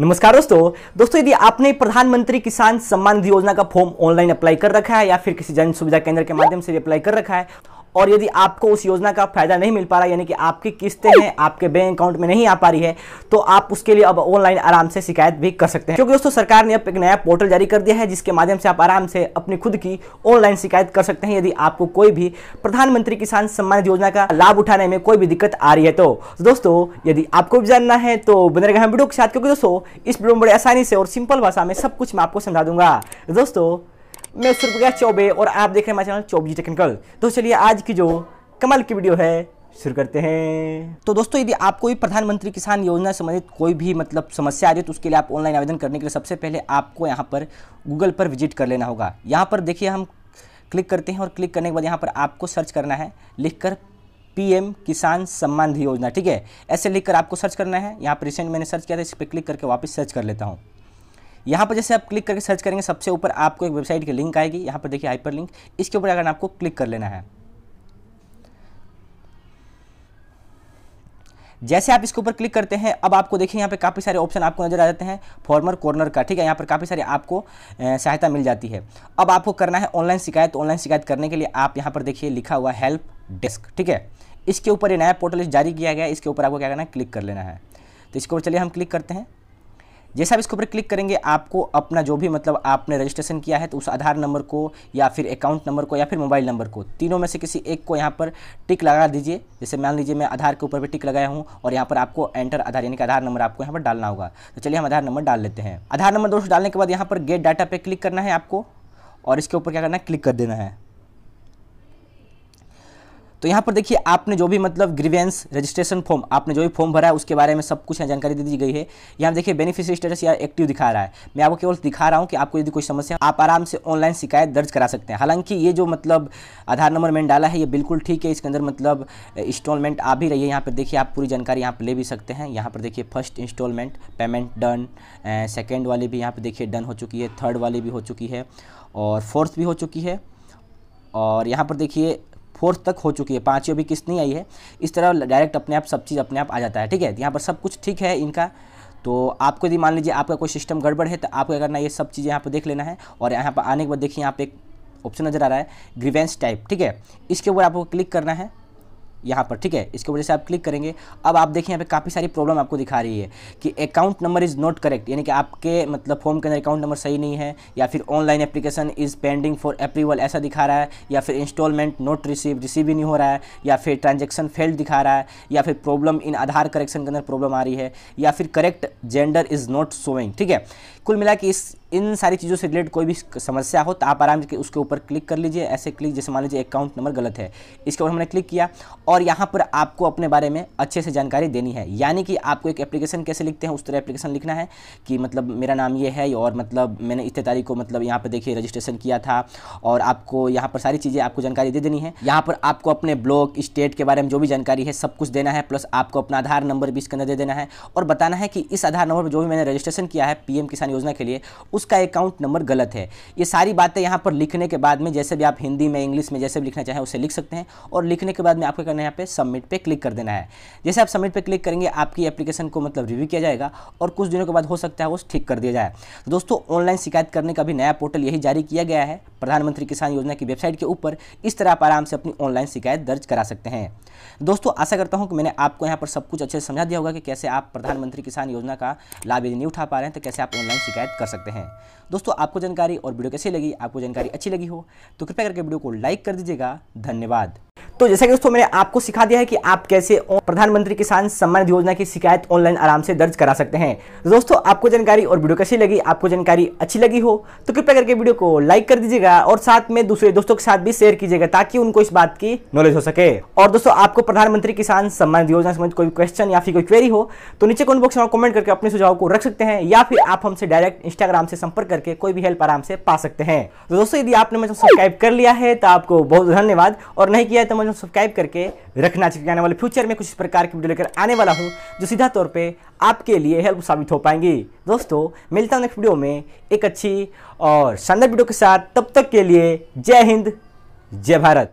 नमस्कार दोस्तों दोस्तों यदि आपने प्रधानमंत्री किसान सम्मान निधि योजना का फॉर्म ऑनलाइन अप्लाई कर रखा है या फिर किसी जन सुविधा केंद्र के माध्यम से अप्लाई कर रखा है और यदि आपको उस योजना का फ़ायदा नहीं मिल पा रहा यानी कि आपकी किस्तें हैं आपके बैंक अकाउंट में नहीं आ पा रही है तो आप उसके लिए अब ऑनलाइन आराम से शिकायत भी कर सकते हैं क्योंकि दोस्तों सरकार ने अब एक नया पोर्टल जारी कर दिया है जिसके माध्यम से आप आराम से अपनी खुद की ऑनलाइन शिकायत कर सकते हैं यदि आपको कोई भी प्रधानमंत्री किसान सम्मान योजना का लाभ उठाने में कोई भी दिक्कत आ रही है तो दोस्तों यदि आपको भी जानना है तो बने रहेगा वीडियो के साथ क्योंकि दोस्तों इस वीडियो में बड़े आसानी से और सिंपल भाषा में सब कुछ मैं आपको समझा दूंगा दोस्तों मैं सिर्फ गया चौबे और आप देख रहे हैं हमारे चैनल चौबी टेक्निकल तो चलिए आज की जो कमल की वीडियो है शुरू करते हैं तो दोस्तों यदि आपको भी प्रधानमंत्री किसान योजना संबंधित कोई भी मतलब समस्या आ रही है तो उसके लिए आप ऑनलाइन आवेदन करने के लिए सबसे पहले आपको यहाँ पर गूगल पर विजिट कर लेना होगा यहाँ पर देखिए हम क्लिक करते हैं और क्लिक करने के बाद यहाँ पर आपको सर्च करना है लिख पीएम किसान सम्मान निधि योजना ठीक है ऐसे लिखकर आपको सर्च करना है यहाँ पर रिसेंट मैंने सर्च किया था इस पर क्लिक करके वापस सर्च कर लेता हूँ यहाँ पर जैसे आप क्लिक करके सर्च करेंगे सबसे ऊपर आपको एक वेबसाइट की लिंक आएगी यहाँ पर देखिए हाइपर लिंक इसके ऊपर अगर आपको क्लिक कर लेना है जैसे आप इसके ऊपर क्लिक करते हैं अब आपको देखिए यहाँ पे काफ़ी सारे ऑप्शन आपको नजर आ जाते हैं फॉर्मर कॉर्नर का ठीक है यहाँ पर काफ़ी सारे आपको सहायता मिल जाती है अब आपको करना है ऑनलाइन शिकायत ऑनलाइन शिकायत करने के लिए आप यहाँ पर देखिए लिखा हुआ हेल्प डेस्क ठीक है इसके ऊपर ये नया पोर्टल जारी किया गया इसके ऊपर आपको क्या करना है क्लिक कर लेना है तो इसके ऊपर चलिए हम क्लिक करते हैं जैसे आप इसके ऊपर क्लिक करेंगे आपको अपना जो भी मतलब आपने रजिस्ट्रेशन किया है तो उस आधार नंबर को या फिर अकाउंट नंबर को या फिर मोबाइल नंबर को तीनों में से किसी एक को यहाँ पर टिक लगा दीजिए जैसे मान लीजिए मैं आधार के ऊपर भी टिक लगाया हूँ और यहाँ पर आपको एंटर आधार यानी कि आधार नंबर आपको यहाँ पर डालना होगा तो चलिए हम आधार नंबर डाल लेते हैं आधार नंबर दोस्तों डालने के बाद यहाँ पर गेट डाटा पर क्लिक करना है आपको और इसके ऊपर क्या करना है क्लिक कर देना है तो यहाँ पर देखिए आपने जो भी मतलब ग्रीवेंस रजिस्ट्रेशन फॉर्म आपने जो भी फॉर्म भरा है उसके बारे में सब कुछ जानकारी दे दी गई है यहाँ देखिए बेनिफिशियरी स्टेटस या एक्टिव दिखा रहा है मैं आपको केवल दिखा रहा हूँ कि आपको यदि कोई समस्या आप आराम से ऑनलाइन शिकायत दर्ज करा सकते हैं हालांकि ये जो मतलब आधार नंबर मैंने डाला है ये बिल्कुल ठीक है इसके अंदर मतलब इंस्टॉलमेंट आ भी रही है यहाँ पर देखिए आप पूरी जानकारी यहाँ पर ले भी सकते हैं यहाँ पर देखिए first installment payment done second वाली भी यहाँ पर देखिए डन हो चुकी है थर्ड वाली भी हो चुकी है और फोर्थ भी हो चुकी है और यहाँ पर देखिए फोर्थ तक हो चुकी है पाँचवीं अभी किस्त नहीं आई है इस तरह डायरेक्ट अपने आप सब चीज़ अपने आप आ जाता है ठीक है यहाँ पर सब कुछ ठीक है इनका तो आपको यदि मान लीजिए आपका कोई सिस्टम गड़बड़ है तो आपको क्या करना ये सब चीज़ें यहाँ पर देख लेना है और यहाँ पर आने के बाद देखिए यहाँ पे एक ऑप्शन नज़र आ रहा है ग्रीवेंस टाइप ठीक है इसके ऊपर आपको क्लिक करना है यहाँ पर ठीक है इसके वजह से आप क्लिक करेंगे अब आप देखिए यहाँ पे काफ़ी सारी प्रॉब्लम आपको दिखा रही है कि account number is not correct यानी कि आपके मतलब फॉर्म के अंदर अकाउंट नंबर सही नहीं है या फिर online application is pending for approval ऐसा दिखा रहा है या फिर इंस्टॉलमेंट नॉट रिसीव रिसीव ही नहीं हो रहा है या फिर ट्रांजेक्शन फेल्ड दिखा रहा है या फिर प्रॉब्लम इन आधार करेक्शन के अंदर प्रॉब्लम आ रही है या फिर correct gender is not showing ठीक है कुल मिला कि इस इन सारी चीज़ों से रिलेटेड कोई भी समस्या हो तो आप आराम से उसके ऊपर क्लिक कर लीजिए ऐसे क्लिक जैसे मान लीजिए अकाउंट नंबर गलत है इसके ऊपर हमने क्लिक किया और यहाँ पर आपको अपने बारे में अच्छे से जानकारी देनी है यानी कि आपको एक एप्लीकेशन कैसे लिखते हैं उस तरह एप्लीकेशन लिखना है कि मतलब मेरा नाम ये है और मतलब मैंने इतने तारीख को मतलब यहाँ पर देखिए रजिस्ट्रेशन किया था और आपको यहाँ पर सारी चीज़ें आपको जानकारी दे देनी है यहाँ पर आपको अपने ब्लॉक स्टेट के बारे में जो भी जानकारी है सब कुछ देना है प्लस आपको अपना आधार नंबर भी इसके अंदर दे देना है और बताना है कि इस आधार नंबर पर जो भी मैंने रजिस्ट्रेशन किया है पीएम किसान योजना के लिए उस उसका अकाउंट नंबर गलत है ये सारी बातें यहाँ पर लिखने के बाद में जैसे भी आप हिंदी में इंग्लिश में जैसे भी लिखना चाहें उसे लिख सकते हैं और लिखने के बाद में आपको करना है यहाँ पे सबमिट पे क्लिक कर देना है जैसे आप सबमिट पे क्लिक करेंगे आपकी एप्लीकेशन को मतलब रिव्यू किया जाएगा और कुछ दिनों के बाद हो सकता है वो ठीक कर दिया जाए तो दोस्तों ऑनलाइन शिकायत करने का भी नया पोर्टल यही जारी किया गया है प्रधानमंत्री किसान योजना की वेबसाइट के ऊपर इस तरह आप आराम से अपनी ऑनलाइन शिकायत दर्ज करा सकते हैं दोस्तों आशा करता हूँ कि मैंने आपको यहाँ पर सब कुछ अच्छे से समझा दिया होगा कि कैसे आप प्रधानमंत्री किसान योजना का लाभ यदि नहीं उठा पा रहे हैं तो कैसे आप ऑनलाइन शिकायत कर सकते हैं हैं दोस्तों आपको जानकारी और वीडियो कैसी लगी आपको जानकारी अच्छी लगी हो तो कृपया करके वीडियो को लाइक कर दीजिएगा धन्यवाद तो जैसा कि दोस्तों मैंने आपको सिखा दिया है कि आप कैसे प्रधानमंत्री किसान सम्मान योजना की शिकायत ऑनलाइन आराम से दर्ज करा सकते हैं दोस्तों आपको जानकारी और वीडियो कैसी लगी आपको जानकारी अच्छी लगी हो तो कृपया करके वीडियो को लाइक कर दीजिएगा और साथ में दूसरे दोस्तों के साथ भी शेयर कीजिएगा ताकि उनको इस बात की नॉलेज हो सके और दोस्तों आपको प्रधानमंत्री किसान सम्मान योजना संबंधित कोई क्वेश्चन या फिर कोई क्वेरी हो तो नीचे कमेंट बॉक्स में कमेंट करके अपने सुझाव को रख सकते हैं या फिर आप हमसे डायरेक्ट इंस्टाग्राम से संपर्क करके कोई भी हेल्प आराम से पा सकते हैं तो दोस्तों यदि आपने सब्सक्राइब कर लिया है तो आपको बहुत धन्यवाद और नहीं किया है तो चैनल को सब्सक्राइब करके रखना चाहिए आने वाले फ्यूचर में कुछ इस प्रकार की वीडियो लेकर आने वाला हूँ जो सीधा तौर पे आपके लिए हेल्प साबित हो पाएंगी दोस्तों मिलता हूँ नेक्स्ट वीडियो में एक अच्छी और शानदार वीडियो के साथ तब तक के लिए जय हिंद जय भारत